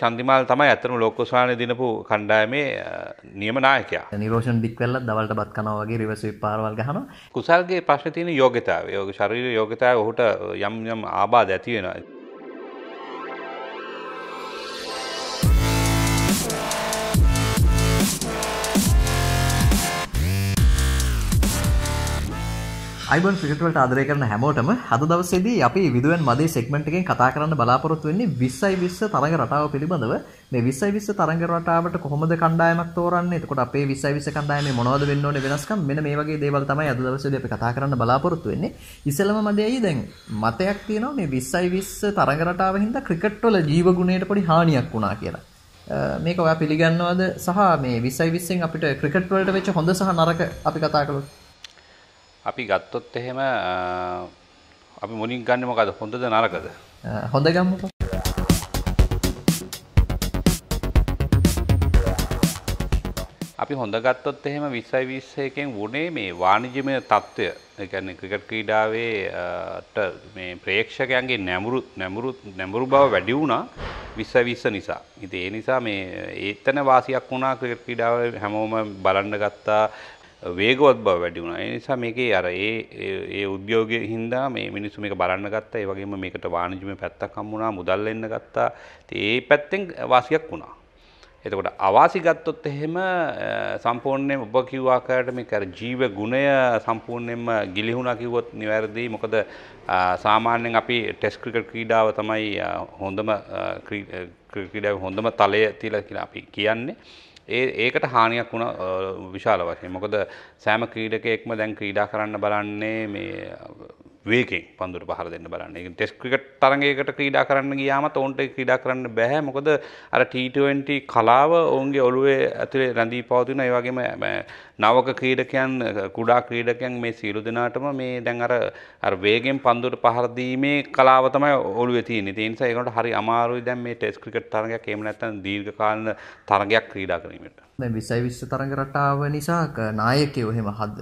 චන්දිමාල් තමයි ඇතම ලොක්කස්වාන දිනපු කණ්ඩායමේ නියම නායකයා නිරෝෂන් බික්වෙල්ල දවල්ට බත් කනවාගේ රිවස පාරවල් ගහන කුසල්ගේ ප්‍රශ්න තියෙන යෝගතාව යෝග ශරීර යෝගතාව ඔහුට යම් යම් ආබාධ ඇතිවෙනවා. අයිබන් ෆිටවලට ආදරය කරන හැමෝටම හද දවසේදී අපි විදුවන් මදේ සෙක්මට් එකෙන් කතා කරන්න බලාපොරොත්තු වෙන්නේ 20යි 20 තරඟ රටාව පිළිබඳව. මේ 20යි 20 තරඟ රටාවට කොහොමද කණ්ඩායමක් තෝරන්නේ? එතකොට අපේ 20යි 20 කණ්ඩායමේ මොනවද වෙන්න ඕනේ වෙනස්කම්? මෙන්න මේ වගේ දේවල් තමයි අද දවසේදී අපි කතා කරන්න බලාපොරොත්තු වෙන්නේ. ඉසලම මදේයි දැන් මතයක් තියෙනවා මේ 20යි 20 තරඟ රටාව හින්දා ක්‍රිකට් වල ජීව ගුණයට පොඩි හානියක් වුණා කියලා. මේක ඔයා පිළිගන්නවද? සහ මේ 20යි 20 අපිට ක්‍රිකට් වලට වෙච්ච හොඳ සහ නරක අපි කතා කළොත් අපි ගත්තොත් එහෙම අපි මුලින් ගන්න මොකද හොඳද නරකද හොඳ ගම්මක අපි හොඳ ගත්තොත් එහෙම විස්සයි විස්සයකෙන් වුණේ මේ වාණිජමය තත්ත්වය එකන ක්‍රිකට් ක්‍රීඩාවේට මේ ප්‍රේක්ෂකයන්ගේ නැමුරු නැමුරු නැමුරු බව වැඩි වුණා විස්ස විස්ස නිසා. ඉතින් ඒ නිසා මේ ඒතන වාසියක් වුණා ක්‍රිකට් ක්‍රීඩාව හැමෝම බලන්න ගත්තා වේගවත් බව වැඩි වුණා. ඒ නිසා මේකේ අර ඒ ඒ උද්‍යෝගයේ හින්දා මේ මිනිස්සු මේක බලන්න ගත්තා. ඒ වගේම මේකට වාණිජමය පැත්තක් හම් වුණා, මුදල් එන්න ගත්තා. ඉතින් ඒ පැත්තෙන් වාසියක් වුණා. එතකොට අවාසි ගත්තොත් එහෙම සම්පූර්ණයෙන් ඔබ කිව්වා ආකාරයට මේක අර ජීව ගුණය සම්පූර්ණයෙන්ම ගිලිහුණා කිව්වොත් නිවැරදියි. මොකද සාමාන්‍යයෙන් අපි ටෙස්ට් ක්‍රිකට් ක්‍රීඩාව තමයි හොඳම ක්‍රීඩාවේ හොඳම තලය තියලා කියලා අපි කියන්නේ. ඒ ඒකට හානියක් වුණ විශාල වශයෙන් මොකද සෑම ක්‍රීඩකයෙක්ම දැන් ක්‍රීඩා කරන්න බලන්නේ මේ වේකෙන් පන්දුර පහර දෙන්න බලන්න ටෙස් ක්‍රිකට් තරගයකට ක්‍රීඩා කරන්න ගියාම ඔවුන්ට ක්‍රීඩා කරන්න බැහැ මොකද අර ටීටවෙන්ට කලාව ඔවුන්ගේ ඔළුවේ ඇතුළේ රැඳී පවතින ඒවගේම නවක ක්‍රීඩකයන් කුඩා ක්‍රීඩකයන් මේ සීලු දෙනාටම මේ දැන් අර අර වේගෙන් පන්දුර පහරදීමේ කලාව තමයි ඔළුවේ තියෙන්නේ ඒ නිසා ඒකට හරි අමාරුයි දැන් මේ ටෙස් ක්‍රිකට් තරගයක් එහෙම නැත්නම් දීර්ඝ කාලීන තරගයක් ක්‍රීඩා කිරීමට දැන් 20 20 තරග රටාව නිසා නායකයෝ එහෙම හද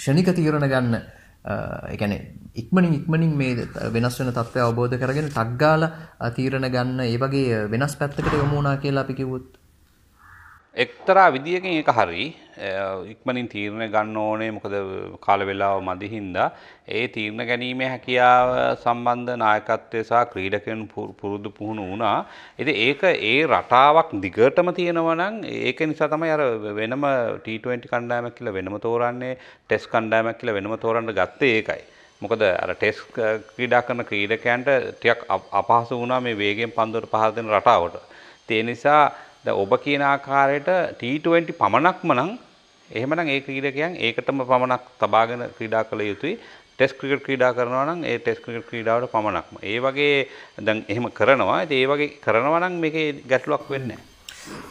ක්ෂණික තීරණ ගන්න එකැන ඉක්මනින් ඉක්මනින් මේ වෙනස් වෙන තත්ත්වය අවබෝධ කරගෙන ටක්ගාල තීරණ ගන්න ඒ වගේ වෙනස් පැත්තකට යොමුණනා කියලා අපි කිවුත්. එක්තරා විදිියකින් එක හරි ඉක්මනින් තීරණ ගන්න ඕනේ මොකද කාල වේලාව මදි හින්දා ඒ තීරණ ගැනීමේ හැකියාව සම්බන්ධ නායකත්වය සහ ක්‍රීඩකයන් පුරුදු පුහුණු වුණා. ඉතින් ඒක ඒ රටාවක් දිගටම තියෙනවා නම් ඒක නිසා තමයි අර වෙනම T20 කණ්ඩායමක් කියලා වෙනම තෝරන්නේ ටෙස්ට් කණ්ඩායමක් කියලා වෙනම තෝරන්න ගත්තේ ඒකයි. මොකද අර ටෙස් ක්‍රීඩා කරන ක්‍රීඩකයන්ට ටිකක් අපහසු වුණා මේ වේගෙන් පන්දුවට පහර දෙන රටාවට. ඒ නිසා ඔබ කියන ආකාරයට T20 පමණක්ම නම් එහෙමනම් ඒ ක්‍රීඩකයන් ඒකටම පමණක් තබාගෙන ක්‍රීඩා කළ යුතුයි. ටෙස්ට් ක්‍රිකට් ක්‍රීඩා කරනවා නම් ඒ ටෙස්ට් ක්‍රිකට් ක්‍රීඩාවට පමණක්ම. ඒ වගේ දැන් එහෙම කරනවා. ඉතින් ඒ වගේ කරනවා නම් මේකේ ගැටලුවක් වෙන්නේ නැහැ.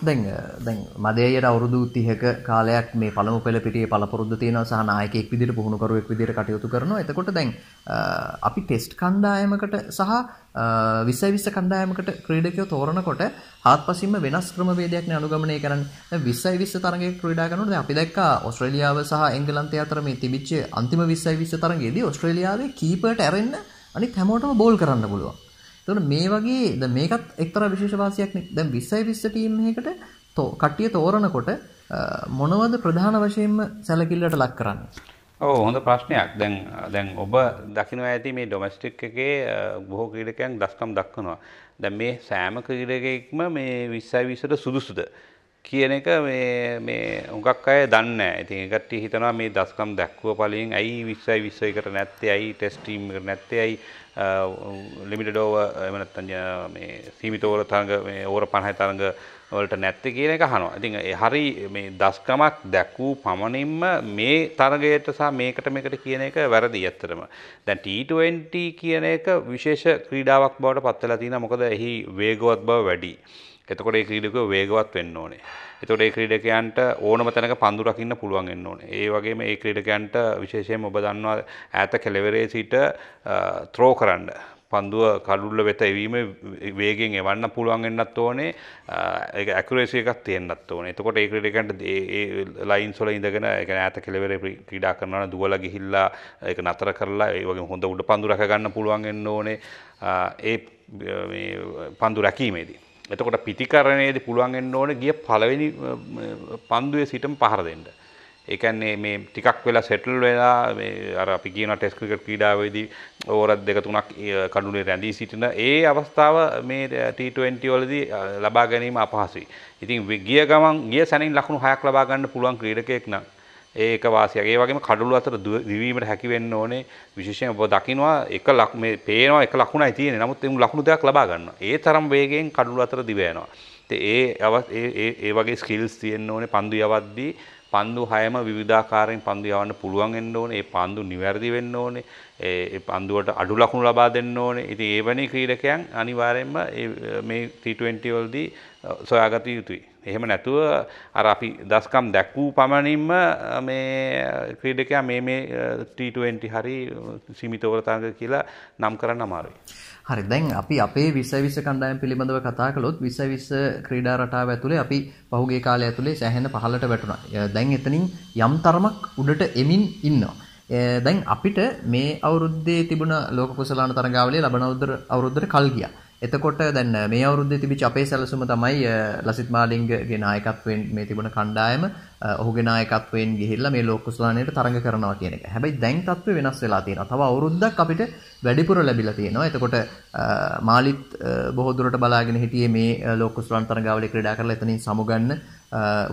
දැන් දැන් මදේයට අවුරුදු 30ක කාලයක් මේ පළමු පෙළ පිටියේ පළපුරුදු තියෙනවා සහ නායකයෙක් විදිහට පුහුණුකරුවෙක් විදිහට කටයුතු කරනවා. එතකොට දැන් අපි ටෙස්ට් කණ්ඩායමකට සහ 20 20 කණ්ඩායමකට ක්‍රීඩකයෝ තෝරනකොට හාත්පසින්ම වෙනස් ක්‍රමවේදයක් නේ අනුගමනය කරන්නේ. දැන් 20 20 තරගයක ක්‍රීඩා කරනකොට දැන් අපි දැක්කා ඕස්ට්‍රේලියාව සහ එංගලන්තය අතර මේ තිබිච්ච අන්තිම 20 20 තරගයේදී ඕස්ට්‍රේලියාවේ කීපර්ට ඇරෙන්න අනිත් හැමෝටම බෝල් කරන්න පුළුවන්. එතකොට මේ වගේ දැන් මේකත් එක්තරා විශේෂ වාසියක් නේ. දැන් 20යි 20 ටීම් එකකට කට්ටිය තෝරනකොට මොනවද ප්‍රධාන වශයෙන්ම සැලකිල්ලට ලක් කරන්නේ? ඕ හොඳ ප්‍රශ්නයක් දැන් දැන් ඔබ දකිනව ඇති මේ ඩොමස්ටික් එකේ බොහෝ ක්‍රීඩකයන් දස්කම් දක්වනවා. දැන් මේ සෑම ක්‍රීඩකයෙක්ම මේ 20යි 20ට සුදුසුද? කියන එක මේ මේ හුඟක් අය දන්නේ නැහැ. ඉතින් ඒකට හිතනවා මේ දස්කම් දැක්කුව පළයෙන් ඇයි 20යි 21කට නැත්තේ ඇයි ටෙස්ට් ටීම් එකට නැත්තේ ඇයි ලිමිටඩ් ඕවර් එහෙම නැත්නම් මේ සීමිත ඕවර් තරඟ මේ ඕවර් 50 තරඟ වලට නැත්තේ කියන එක අහනවා. ඉතින් හරි මේ දස්කමක් දැක්වූ පමණින්ම මේ තරගයට සහ මේකට මේකට කියන එක වැරදි ඇත්තටම. දැන් T20 කියන එක විශේෂ ක්‍රීඩාවක් බවට පත් වෙලා තියෙනවා. මොකද එහි වේගවත් බව වැඩි. එතකොට ඒ ක්‍රීඩකයෝ වේගවත් වෙන්න ඕනේ. එතකොට ඒ ක්‍රීඩකයන්ට ඕනම තැනක පන්දු රකින්න පුළුවන් වෙන්න ඕනේ. ඒ වගේම ඒ ක්‍රීඩකයන්ට විශේෂයෙන්ම ඔබ දන්නවා ඈත කෙළවරේ සිට ත්‍රෝ කරන්න පන්දුව කඩුල්ල වෙත එවීම වේගෙන් එවන්න පුළුවන් එන්නත් ඕනේ ඇකුරේසි එකක් තියෙන්නත් ඕනේ. එතකොට ඒ ක්‍රීඩකයන්ට ඒ ලයින්ස් වල ඉඳගෙන ඒ කියන්නේ ඈත කෙළවරේ ක්‍රීඩා කරනවා නම් දුවලා ගිහිල්ලා ඒක නතර කරලා ඒ වගේ හොඳ උඩ පන්දු රැක ගන්න පුළුවන් වෙන්න ඕනේ. ඒ මේ පන්දු රැකීමේදී එතකොට පිතිකරණයේදී පුළුවන් වෙන්න ඕනේ ගිය පළවෙනි පන්දුවේ සිටම පහර දෙන්න. ඒකන්නේ මේ ටිකක් වෙලා සෙටල් වෙලා අර අපි කියන ටෙස් ක්‍රිකට් ක්‍රීඩාවේදී ඕවරත් දෙක තුනක් කඩුනේ රැඳී සිටින ඒ අවස්ථාව මේ T20 වලදී ලබා ගැනීම අපහසුයි. ඉතින් ගිය ගමන් ගිය සැනින් ලකුණු හයක් ලබා ගන්න පුළුවන් ක්‍රීඩකයෙක් නම් ඒක වාසියක්. ඒ වගේම කඩළු අතර දිවීමට හැකි වෙන්න ඕනේ. විශේෂයෙන් ඔබ දකිනවා එක ලක් මේ පේනවා එක ලකුණයි තියෙන්නේ. නමුත් එමු ලකුණු දෙකක් ලබා ගන්නවා. ඒ තරම් වේගයෙන් කඩළු අතර දිව යනවා. ඒ ඒ වගේ ස්කිල්ස් තියෙන්න ඕනේ පන්දු යවද්දී පන්දු හයම විවිධාකාරයෙන් පන්දු යවන්න පුළුවන් වෙන්න ඕනේ. ඒ පන්දු නිවැරදි වෙන්න ඕනේ. ඒ පන්දුවට අඩු ලකුණු ලබා දෙන්න ඕනේ. ඉතින් ඒ වැනි ක්‍රීඩකයන් අනිවාර්යයෙන්ම මේ T20 වලදී සොයාගත යුතුයි. එහෙම නැතුව අර අපි දස්කම් දැක්වූ පමණින්ම මේ ක්‍රීඩකයා මේ මේ T20 හරි සීමිත වරතාංග කියලා නම් කරන්න අමාරුයි. හරි දැන් අපි අපේ විසවිස කණ්ඩායම් පිළිබඳව කතා කළොත් විසවිස ක්‍රීඩා රටාව ඇතුලේ අපි පහුගිය කාලය ඇතුලේ සෑහෙන පහළට වැටුණා. දැන් එතනින් යම් තරමක් උඩට එමින් ඉන්නවා. දැන් අපිට මේ අවුරුද්දේ තිබුණ ලෝක කුසලාන තරගාවලිය ලබන අවුරුද්දට කල් ගියා. එතකොට දැන් මේ අවුරුද්දේ තිබිච්ච අපේ සැලසුම තමයි ලසිත් මාලිංගගේ නායකත්වයෙන් මේ තිබුණ කණ්ඩායම ඔහුගේ නායකත්වයෙන් ගිහිල්ලා මේ ලෝක කුසලානයට තරඟ කරනවා කියන එක. හැබැයි දැන් තත්ත්වය වෙනස් වෙලා තියෙනවා. තව අවුරුද්දක් අපිට වැඩිපුර ලැබිලා තියෙනවා. එතකොට මාලිත් බොහෝ දුරට බලාගෙන හිටියේ මේ ලෝක කුසලාන තරඟාවලිය ක්‍රීඩා කරලා එතනින් සමුගන්න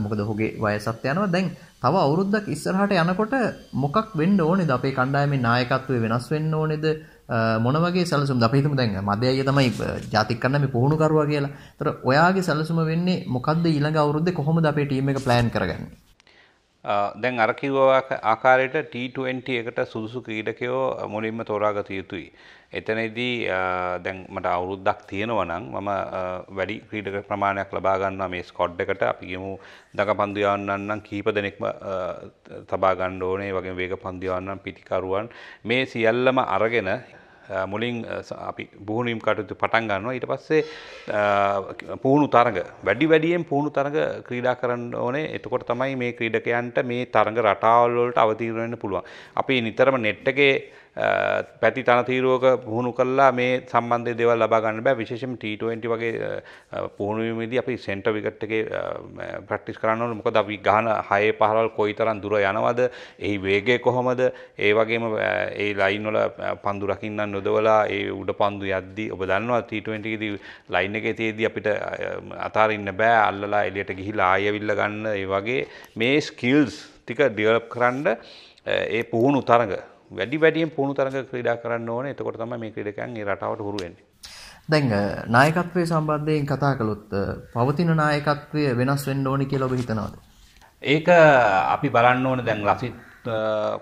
මොකද ඔහුගේ වයසත් යනවා. දැන් තව අවුරුද්දක් ඉස්සරහට යනකොට මොකක් වෙන්න ඕනේද? අපේ කණ්ඩායමේ නායකත්වය වෙනස් වෙන්න ඕනේද? මොන වගේ සැලසුම්ද අපි හිතමු දැන් මදේ අයියා තමයි ජාතික කන්න මේ පුහුණු කරුවා කියලා. ඒතර ඔයාගේ සැලසුම වෙන්නේ මොකද්ද ඊළඟ අවුරුද්දේ කොහොමද අපේ ටීම් එක ප්ලෑන් කරගන්නේ? දැන් අර කිව්වා ආකාරයට T20 එකට සුදුසු ක්‍රීඩකයෝ මුලින්ම තෝරාගත යුතුයි. එතනදී දැන් මට අවුරුද්දක් තියෙනවා නම් මම වැඩි ක්‍රීඩක ප්‍රමාණයක් ලබා ගන්නවා මේ ස්කොඩ් එකට. අපි ගියමු දඟපන්දු යවන්නන් නම් කීප දෙනෙක්ම තබා ගන්න ඕනේ. වගේම වේග පන්දු යවන්නන් පිටිකරුවන් මේ සියල්ලම අරගෙන මුලින් අපි බුහුණුවම් කටයුතු පටන් ගන්නවා ඊට පස්සේ පුහුණු තරඟ වැඩි වැඩියෙන් පුහුණු තරඟ ක්‍රීඩා කරන්න ඕනේ එතකොට තමයි මේ ක්‍රීඩකයන්ට මේ තරඟ රටාවල් වලට අවතීර්ණ වෙන්න පුළුවන්. අපි නිතරම net එකේ පැති තනතීරුවක පුහුණු කල්ලා මේ සම්බන්ධය දෙවල් ලබාගන්න බෑ විශේෂම ටීටුවෙන්ටි වගේ පුහුණුවීමේදී අපි සෙන්ට විකට් එකේ ප්‍රක්ටිස් කරන්න ඕනේ මොකද අපි ගහන හයේ පහළවල් කොයිතරම් දුර යනවද එහි වේගය කොහොමද ඒ වගේම ඒ ලයින් වල පන්දු රකින්න නොදවලා ඒ උඩ පන්දු යද්දී ඔබ දන්නවා ටීටුවෙන්ටි එකේදී ලයින් එකේ තියේදී අපිට අතාරින්න බෑ අල්ලලා එළියට ගිහිලා ආයෙවිල්ලා ගන්න ඒ වගේ මේ ස්කිල්ස් ටික ඩිවලොප් කරන්න ඒ පුහුණු තරඟ වැඩි වැඩියෙන් පුහුණු තරඟ ක්‍රීඩා කරන්න ඕනේ. එතකොට තමයි මේ ක්‍රීඩකයන් ඒ රටාවට හුරු වෙන්නේ. දැන් නායකත්වයේ සම්බන්ධයෙන් කතා කළොත් පවතින නායකත්වය වෙනස් වෙන්න ඕනි කියලා ඔබ හිතනවද? ඒක අපි බලන්න ඕනේ දැන් ලසිත්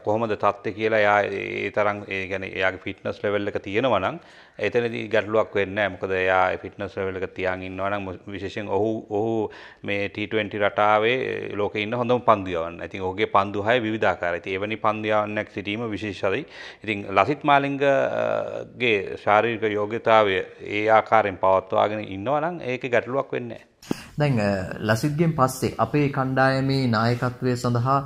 කොහොමද තත්ත්වය කියලා යා ඒ තරම් ඒ ගැන එයාගේ ෆිට්නස් ලෙවල් එක තියෙනවා නම් එතනදී ගැටලුවක් වෙන්නේ නැහැ. මොකද එයා ෆිට්නස් ලෙවල් එක තියාගෙන ඉන්නවා නම් විශේෂයෙන් ඔහු ඔහු මේ T20 රටාවේ ලෝකේ ඉන්න හොඳම පන්දු යවන්න. ඉතින් ඔහුගේ පන්දු හය විවිධාකාරයි. ඉතින් එවැනි පන්දු යවන්නක් සිටීම විශේෂයි. ඉතින් ලසිත් මාලිංගගේ ශාරීරික යෝග්‍යතාවය ඒ ආකාරයෙන් පවත්වාගෙන ඉන්නවා නම් ඒකේ ගැටලුවක් වෙන්නේ නැහැ. දැන් ලසිත්ගෙන් පස්සේ අපේ කණ්ඩායමේ නායකත්වය සඳහා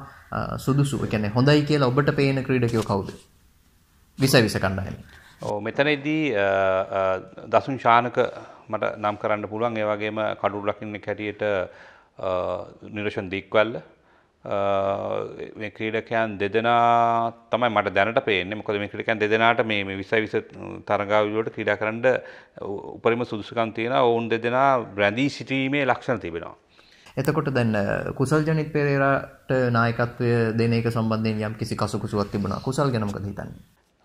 සුදුසු එකැන හොඳයි කියලා ඔබට පේන ක්‍රීඩකයෝ කවුද විස විස කණ්ඩායම ඕ මෙතනදී දසුන් ශානක මට නම් කරන්න පුළුවන් ඒවගේම කඩු ලකින්න කැටියට නිරෂන් දීක්වල්ල මේ ක්‍රීඩකයන් දෙදෙනා තමයි මට දැනට පේන්නේ මොකද මේ ක්‍රීඩකයන් දෙදෙනාට මේ මේ 20 20 තරගාවලියට ක්‍රීඩා කරන්න උපරිම සුදුසුකම් තියෙනවා ඔවුන් දෙදෙනා බ්‍රැඳී සිටීමේ ලක්ෂණ තිබෙනවා එතකොට දැන් කුසල් ජනිත් පෙරේරාට නායකත්වය දෙන එක සම්බන්ධයෙන් යම් කිසි කසුකුසුවක් තිබුණා. කුසල් ගැන මොකද හිතන්නේ?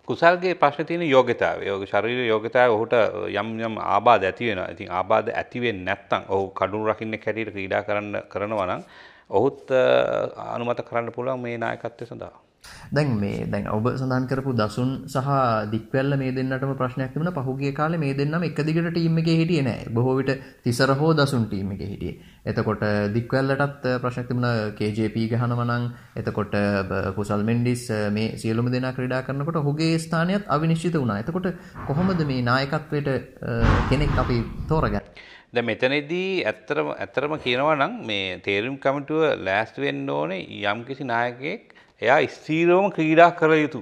කුසල්ගේ ප්‍රශ්නේ තියෙන යෝග්‍යතාවය. ඔහුගේ ශාරීරික යෝග්‍යතාවය ඔහුට යම් යම් ආබාධ ඇති වෙනවා. ඉතින් ආබාධ ඇති වෙන්නේ නැත්නම් ඔහු කඩුණු රකින්න කැටියට ක්‍රීඩා කරන්න කරනවා නම් ඔහුත් අනුමත කරන්න පුළුවන් මේ නායකත්වය සඳහා. දැන් මේ දැන් ඔබ සඳහන් කරපු දසුන් සහ දික්වැල්ල මේ දෙන්නටම ප්‍රශ්නයක් තිබුණා පහුගිය කාලේ මේ දෙන්නම එක දිගට ටීම් එකේ හිටියේ නෑ බොහෝ විට තිසර හෝ දසුන් ටීම් එකේ හිටියේ එතකොට දික්වැල්ලටත් ප්‍රශ්නයක් තිබුණා KJP ගහනවා නම් එතකොට කුසල් මෙන්ඩිස් මේ සියලුම දෙනා ක්‍රීඩා කරනකොට ඔහුගේ ස්ථානයත් අවිනිශ්චිත වුණා එතකොට කොහොමද මේ නායකත්වයට කෙනෙක් අපි තෝරගන්නේ ද මෙතනෙදී ඇත්තරම ඇත්තරම කියනවා නම් මේ තේරුම් කමිටුව ලෑස්ට වෙන්න ඕනේ යම් කිසි නායකයෙක් එයා ස්තීරෝම ක්‍රීඩා කළ යුතු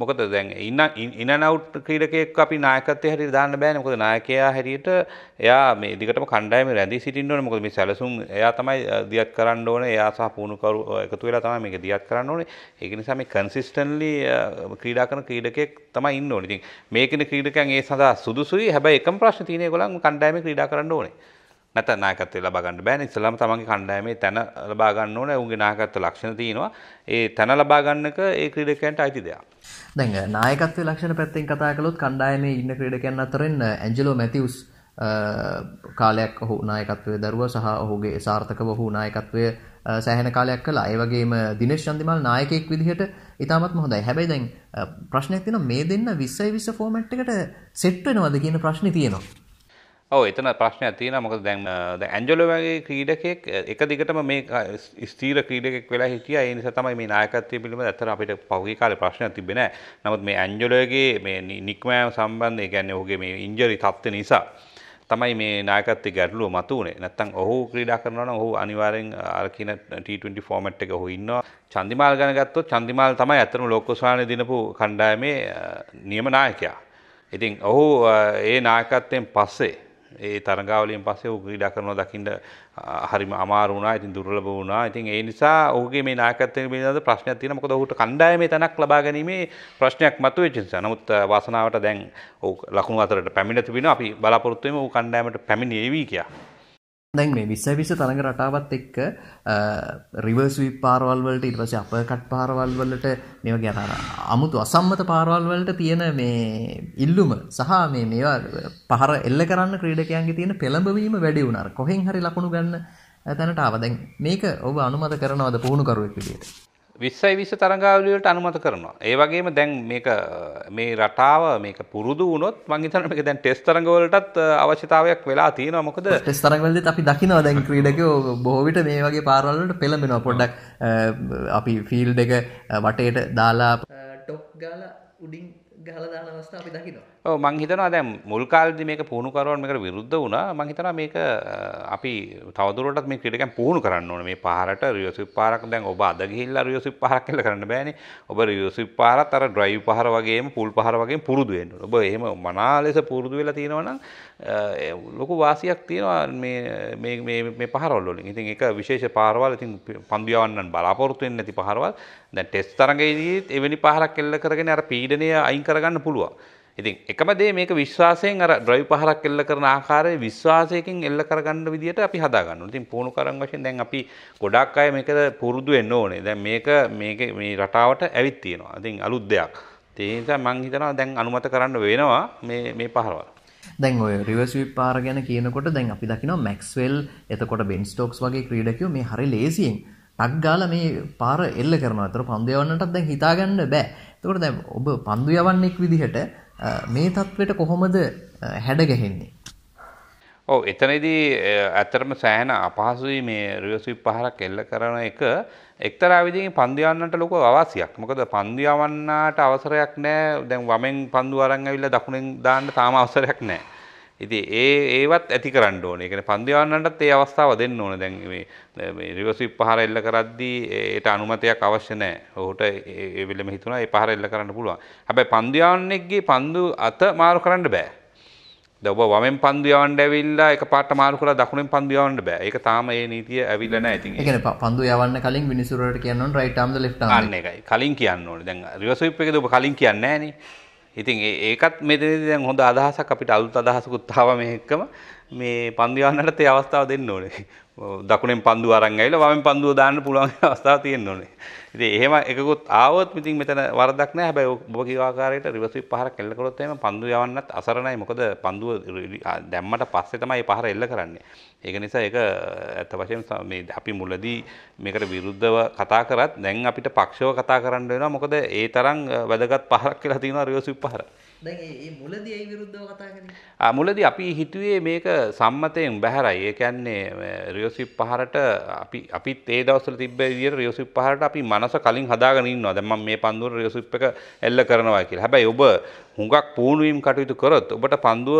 මොකද දැන් ඉන්න ඉන්න නවුට් ක්‍රීඩකයෙක් අපි නායකත්වයේ හැටියට දාන්න බෑනේ මොකද නායකයා හැටියට එයා මේ දිගටම කණ්ඩායමේ රැඳී සිටින්න ඕනේ මොකද මේ සැලසුම් එයා තමයි දියත් කරන්න ඕනේ එයා සහ පුහුණුකරු එකතු වෙලා තමයි මේක දියත් කරන්න ඕනේ ඒක නිසා මේ කන්සිස්ටන්ට්ලි ක්‍රීඩා කරන ක්‍රීඩකයෙක් තමයි ඉන්න ඕනේ ඉතින් මේකනේ ක්‍රීඩකයන් ඒ සඳහා සුදුසුයි හැබැයි එකම ප්‍රශ්නේ තියෙන ඒගොල්ලන් කණ්ඩායමේ ක්‍රීඩා කරන්න ඕනේ නැත නායකත්වය ලබා ගන්න බෑනේ ඉස්සෙල්ලාම තමන්ගේ කණ්ඩායමේ තැන ලබා ගන්න ඕනේ ඔවුන්ගේ නායකත්ව ලක්ෂණ තියෙනවා ඒ තැන ලබා ගන්නක ඒ ක්‍රීඩකයන්ට අයිති දෙයක් දැන් නායකත්ව ලක්ෂණ පැත්තෙන් කතා කළොත් කණ්ඩායමේ ඉන්න ක්‍රීඩකයන් අතරින් ඇන්ජලෝ මැතිව්ස් කාලයක් ඔහු නායකත්වය දරුව සහ ඔහුගේ සාර්ථකව ඔහු නායකත්වය සෑහන කාලයක් කළ අයවගේම දිනේශ් චන්දිමල් නායකෙක් විදිහට ඉතාමත් හොඳයි හැබැයි දැන් ප්‍රශ්නයක් තියෙනවා මේ දෙන්න 20 20 ෆෝමැට් එකට සෙට් වෙනවද කියන ප්‍රශ්නේ තියෙනවා ඔව එතන ප්‍රශ්නයක් තියෙනවා මොකද දැන් දැන් ඇන්ජලෝ වගේ ක්‍රීඩකයෙක් එක දිගටම මේ ස්ථීර ක්‍රීඩකයෙක් වෙලා හිටියා ඒ නිසා තමයි මේ නායකත්වය පිළිබඳ ඇත්තට අපිට පහුගිය කාලේ ප්‍රශ්නයක් තිබ්බේ නැහැ. නමුත් මේ ඇන්ජලෝගේ මේ නික්මෑම සම්බන්ධ ඒ කියන්නේ ඔහුගේ මේ ඉන්ජරි තත්ත්වය නිසා තමයි මේ නායකත්වයේ ගැටලුව මතුවුනේ. නැත්තම් ඔහු ක්‍රීඩා කරනවා නම් ඔහු අනිවාර්යෙන් අර කියන T20 ෆෝමැට් එකේ ඔහු ඉන්නවා. චන්දිමාල් ගැන ගත්තොත් චන්දිමාල් තමයි ඇත්තටම ලෝකෝස්වානේ දිනපු කණ්ඩායමේ නියම නායකයා. ඉතින් ඔහු ඒ නායකත්වයෙන් පස්සේ ඒ තරගාවලින් පස්සේ ඔහු ක්‍රීඩා කරනවා දකින්න හරිම අමාරු වුණා. ඉතින් දුර්ලභ වුණා. ඉතින් ඒ නිසා ඔහුගේ මේ නායකත්වය පිළිබඳ ප්‍රශ්නයක් තියෙනවා. මොකද ඔහුට කණ්ඩායමේ තැනක් ලබා ගැනීමේ ප්‍රශ්නයක් මතුවෙච්ච නිසා. නමුත් වාසනාවට දැන් ඔහු ලකුණු අතරට පැමිණ තිබෙනවා. අපි බලාපොරොත්තු වෙමු ඔහු කණ්ඩායමට පැමිණේවි කියලා. දැන් මේ 20 20 තරඟ රටාවත් එක්ක රිවර්ස් ස්විප් පාරවල් වලට ඊට පස්සේ අපර් කට් පාරවල් වලට මේ වගේ අර අමුතු අසම්මත පාරවල් වලට තියෙන මේ ඉල්ලුම සහ මේ මේවා පහර එල්ල කරන්න ක්‍රීඩකයන්ගේ තියෙන පෙළඹවීම වැඩි වුණා. කොහෙන් හරි ලකුණු ගන්න තැනට ආවා. දැන් මේක ඔබ අනුමත කරනවද පුහුණුකරුවෙක් විදියට? විස්සයි විස තරගාවලිවලට අනුමත කරනවා. ඒ වගේම දැන් මේක මේ රටාව මේක පුරුදු වුණොත් මං හිතනවා මේක දැන් ටෙස්ට් තරගවලටත් අවශ්‍යතාවයක් වෙලා තියෙනවා. මොකද ටෙස්ට් තරගවලදීත් අපි දකිනවා දැන් ක්‍රීඩකයෝ බොහෝ විට මේ වගේ පාරවල් වලට පෙළඹෙනවා. පොඩ්ඩක් අපි ෆීල්ඩ් එක වටේට දාලා ටොප් ගාලා උඩින් ගහලදාන අවස්ථාව දකිනවා මං හිතනවා දැම් මුල්කාල්දි මේක පුහුණුකරුවන් මේකට විරුද්ධ වුණා මං හිතනවා මේක අපි තවදුරටත් මේ ක්‍රීඩකයන් පුහුණු කරන්න ඕනේ මේ පාරට රියෝසිප් පාරක් දැන් ඔබ අද ගිහිල්ලා රියෝසිප් පාරක් කියලා කරන්න බෑනේ ඔබ රියෝසිප් පාරත් අර ඩ්‍රයිව් පාර වගේම පුල් පාර වගේම පුරුදු වෙන්න ඕනේ ඔබ එහෙම මනා ලෙස පුරුදු වෙලා තියෙනවා නම් ලොකු වාසියක් තියෙනවා මේ මේ මේ මේ පහරවල් වලින් ඉතින් ඒක විශේෂ පාරවල් ඉතින් පන්දු යවන්නන් බලාපොරොත්තු වෙන්නේ නැති පාරවල් දැන් ටෙස්ට් තරඟයේදී එවැනි පාරක් එල්ල කරගෙන අර පීඩනය අයින් කර කරගන්න පුළුවන්. ඉතින් එකම දේ මේක විශ්වාසයෙන් අර ඩ්‍රයිව් පහරක් එල්ල කරන ආකාරයේ විශ්වාසයෙන් එල්ල කරගන්න විදිහට අපි හදා ගන්න ඕනේ. ඉතින් පුහුණු කරන් වශයෙන් දැන් අපි ගොඩක් අය මේක පුරුදු වෙන්න ඕනේ. දැන් මේක මේක මේ රටාවට ඇවිත් තියෙනවා. ඉතින් අලුත් දෙයක්. ඒ නිසා මම හිතනවා දැන් අනුමත කරන්න වෙනවා මේ මේ පහරවල්. දැන් ඔය රිවර්ස් විපාර ගැන කියනකොට දැන් අපි දකිනවා මැක්ස්වෙල් එතකොට බෙන් ස්ටෝක්ස් වගේ ක්‍රීඩකයෝ මේ හරි ලේසියෙන් ටක් ගාලා මේ පාර එල්ල කරනවා. ඒතර පන්දු යවන්නටත් දැන් හිතාගන්න බෑ. එතකොට දැන් ඔබ පන්දු යවන්නෙක් විදිහට මේ தത്വෙට කොහොමද හැඩ ගැහෙන්නේ? ඔව් එතනදී ඇත්තටම සෑහෙන අපහසුයි මේ රිවර්ස් විපහරක් එල්ල කරන එක එක්තරා විදිහකින් පන්දු යවන්නට ලොකු අවාසියක්. මොකද පන්දු යවන්නාට අවසරයක් නැහැ. දැන් වමෙන් පන්දු අරන් ඇවිල්ලා දකුණෙන් දාන්න තාම අවසරයක් නැහැ. ඉති ඒ ඒවත් ඇති කරන්න ඕන එකන පන්දිවන්නටත් ඒ අවස්ථාව දෙන්න ඕන දැන් රිවසි පහර එල්ල කරද්දී ඒට අනුමතයක් අවශ්‍ය නෑ ඔහුට එවිලම හිතුන ඒ පහර එල්ල කරන්න පුළුවන් හැබැයි පන්දිවන්නෙක්ගේ පන්දු අත මාරු කරන්න බෑ දව වමෙන් පන්දියවන්ඩ ඇවිල්ලා එක පාට මාරුකර දකුණෙන් පන්දියවන්ඩ බෑ එක තාම ඒ නීතිය ඇවිල්ලන ඇති එක පන්දු යවන්න කලින් මිනිසුරට කියන්න රයිටම් ලෙට් එකයි කලින් කියන්න ඕන දැන් රිවසුප් එක දුබ කලින් කියන්න නෑනේ ඉතින් ඒකත් මෙතනදී දැන් හොඳ අදහසක් අපිට අලුත් අදහසකුත් ආවා මේකම මේ පන්දිවන්නට ඒ අවස්ථාව දෙන්න ඕනේ. දකුණෙන් පන්දු අරන් ඇවිල්ලා වමෙන් පන්දුව දාන්න පුළුවන් අවස්ථාවක් තියෙන්න ඕනේ. ඉතින් එහෙම එකකුත් ආවොත් ඉතින් මෙතන වරදක් නැහැ. හැබැයි ඔබ කිව්ව ආකාරයට රිවර්ස් විප් පහරක් එල්ල කළොත් එහෙම පන්දු යවන්නත් අසරණයි. මොකද පන්දුව දැම්මට පස්සේ තමයි පහර එල්ල කරන්නේ. ඒක නිසා ඒක ඇත්ත වශයෙන් මේ අපි මුලදී මේකට විරුද්ධව කතා කරත් දැන් අපිට පක්ෂව කතා කරන්න වෙනවා. මොකද ඒ තරම් වැදගත් පහරක් කියලා තියෙනවා රිවර්ස් විප් පහර. මුලදී අපි හිතුවේ මේක සම්මතයෙන් බැහැරයි. ඒ කියන්නේ රියොසිප් පහරට අපි අපිත් ඒ දවස්වල තිබ්බ විදියට රියොසිප් පහරට අපි මනස කලින් හදාගෙන ඉන්නවා. දැන් මම මේ පන්දුව රියොසිප් එක එල්ල කරනවා කියලා. හැබැයි ඔබ හුඟක් පුහුණුවීම් කටයුතු කරොත් ඔබට පන්දුව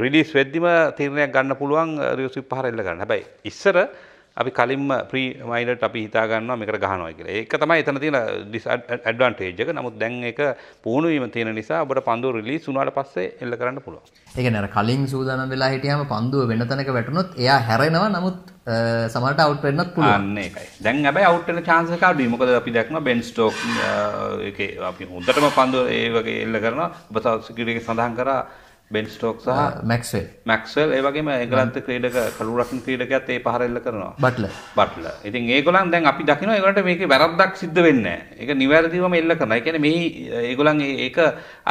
රිලීස් වෙද්දිම තීරණයක් ගන්න පුළුවන් රියොසිප් පහර එල්ල ගන්න. හැබැයි ඉස්සර අපි කලින්ම ප්‍රීමයිනට අපි හිතාගන්න මේක ගහනවා කියලා ඒක තමයි එතන තියෙන ඇඩ්වන්ටේජ් එක නමුත් දැන් ඒක පුහුණු වීම තියෙන නිසා ඔබට පන්දුව රිලීස් වුණාට පස්සේ එල්ල කරන්න පුළුවන් ඒ කියන්නේ අර කලින් සූදානම් වෙලා හිටියාම පන්දුව වෙන තැනක වැටුනොත් එයා හැරෙනවා නමුත් සමට අවට් වෙන්නත් පුළුවන් ඒකයි දැන් හැබැයි අවුට් වෙන chance එක අඩුයි මොකද අපි දැක්ම බෙන් ස්ටෝක් ඒකේ අපි හොඳටම පන්දුව ඒ වගේ එල්ල කරනවා ඔබ සිකියුරිටි එක සඳහන් කරා බෙන්ස්ටෝක් සහ මැක්ස්වල් මැක්ස්වල් ඒවගේම ඒගලන්ත ක්‍රීඩක කළුරකින් ක්‍රීඩකත් ඒ පහරල්ල කරනවා බටල බටල ඉතින් ඒගොලන් දැන් අපි දකින ඒකට මේක වැරද්දක් සිද්ධ වෙන්න එක නිවැරදිවම එල්ල කරන එකන මේ ඒගොලන් ඒක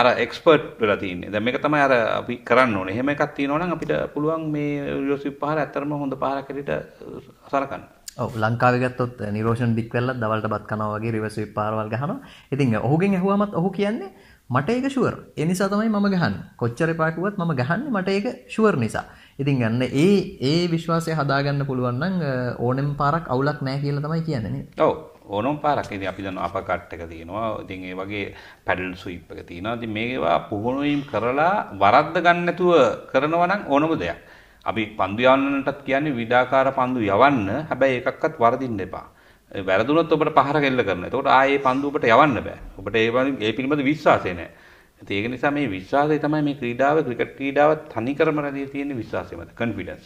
අර එක්ස්පර්ට් වෙලතින්න දැ මේක තමයි අර අපි කරන්න ඕන එහෙම එකක් තියෙනවන අපිට පුළුවන් මේ යෝසි පහර ඇතරම හොඳ පාරකරට uh, සරකන්න ලංකාවගත්තොත් uh, නිරෝෂන් බික්වෙල්ල දවල්ට බත් කනවගේ රිවස පාරවල් ගහන ඉතින් ඔහුගෙන් ඇහුවමත් ඔහු කියන්නේ මට ඒක ෂුවර්. ඒ නිසා තමයි මම ගහන්නේ. කොච්චර එපා කිව්වත් මම ගහන්නේ මට ඒක ෂුවර් නිසා. ඉතින් ගන්න ඒ ඒ විශ්වාසය හදාගන්න පුළුවන් නම් ඕනෙම පාරක් අවුලක් නැහැ කියලා තමයි කියන්නේ නේද? ඔව්. ඕනම පාරක් ඉතින් අපි දන්නවා අපකට් එක තියෙනවා. ඉතින් ඒ වගේ පැඩල් ස්විප් එක තියෙනවා. ඉතින් මේවා පුහුණුවීම් කරලා වරද්ද ගන්න නැතුව කරනවා නම් ඕනම දෙයක්. අපි පන්දු යවන්නටත් කියන්නේ විඩාකාර පන්දු යවන්න. හැබැයි ඒකක්වත් වරදින්න එපා. වැරදුනොත් ඔබට පහර කෙල්ල කරනවා. එතකොට ආයේ පන්දු ඔබට යවන්න බෑ. ඔබට ඒ ඒ පිළිබඳ විශ්වාසය නැහැ. ඒක නිසා මේ විශ්වාසය තමයි මේ ක්‍රීඩාව ක්‍රිකට් ක්‍රීඩාව තනිකරම රැඳී තියෙන විශ්වාසය මත කන්ෆිඩන්ස්.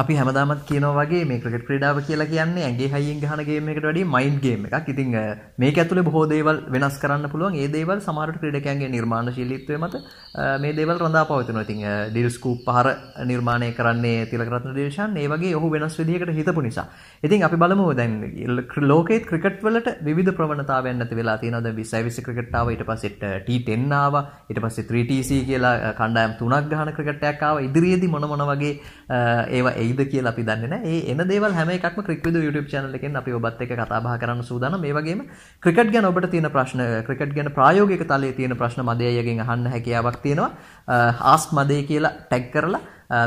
අපි හැමදාමත් කියනවා වගේ මේ ක්‍රිකට් ක්‍රීඩාව කියලා කියන්නේ ඇඟේ හයියෙන් ගහන ගේම් එකකට වැඩිය මයින්ඩ් ගේම් එකක්. ඉතින් මේක ඇතුලේ බොහෝ දේවල් වෙනස් කරන්න පුළුවන්. ඒ දේවල් සමහරට ක්‍රීඩකයන්ගේ නිර්මාණශීලීත්වය මත මේ දේවල් රඳා පවතිනවා. ඉතින් ඩිල් ස්කූප් පහර නිර්මාණය කරන්නේ තිලකරත්න දේශාන් ඒ වගේ ඔහු වෙනස් විදිහකට හිතපු නිසා. ඉතින් අපි බලමු දැන් ලෝකයේ ක්‍රිකට් වලට විවිධ ප්‍රවණතාවයන් නැති වෙලා තියෙනවා. දැන් 20 ක්‍රිකට් ආවා ඊට පස්සේ T10 ආවා. ඊට පස්සේ 3TC කියලා කණ්ඩායම් තුනක් ගහන ක්‍රිකට් එකක් ආවා. ඉදිරියේදී මොන මොන වගේ ඒවා එයිද කියලා අපි දන්නේ නැහැ. ඒ එන දේවල් හැම එකක්ම ක්‍රික්විදු YouTube channel එකෙන් අපි ඔබත් එක්ක කතා බහ කරන්න සූදානම්. මේ වගේම ක්‍රිකට් ගැන ඔබට තියෙන ප්‍රශ්න, ක්‍රිකට් ගැන ප්‍රායෝගික තලයේ තියෙන ප්‍රශ්න මදේයගෙන් අහන්න හැකියාවක් තියෙනවා. ask මදේ කියලා ටැග් කරලා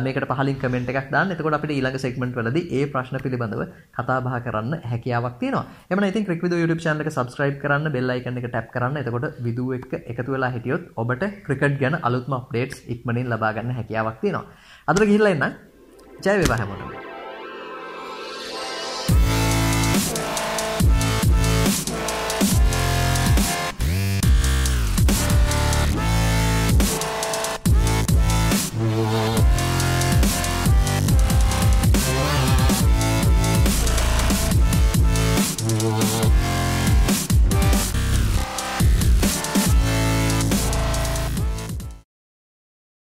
මේකට පහලින් කමෙන්ට් එකක් දාන්න. එතකොට අපිට ඊළඟ සෙග්මන්ට් වලදී ඒ ප්‍රශ්න පිළිබඳව කතා බහ කරන්න හැකියාවක් තියෙනවා. එමනම් ඉතින් ක්‍රික් විදෝ YouTube channel එක subscribe කරන්න, bell icon එක tap කරන්න. එතකොට විදූ එක්ක එකතු වෙලා හිටියොත් ඔබට ක්‍රිකට් ගැන අලුත්ම updates ඉක්මනින් ලබා ගන්න හැකියාවක් තියෙනවා. අදට ගිහිල්ලා එන්න 加油吧，孩子们！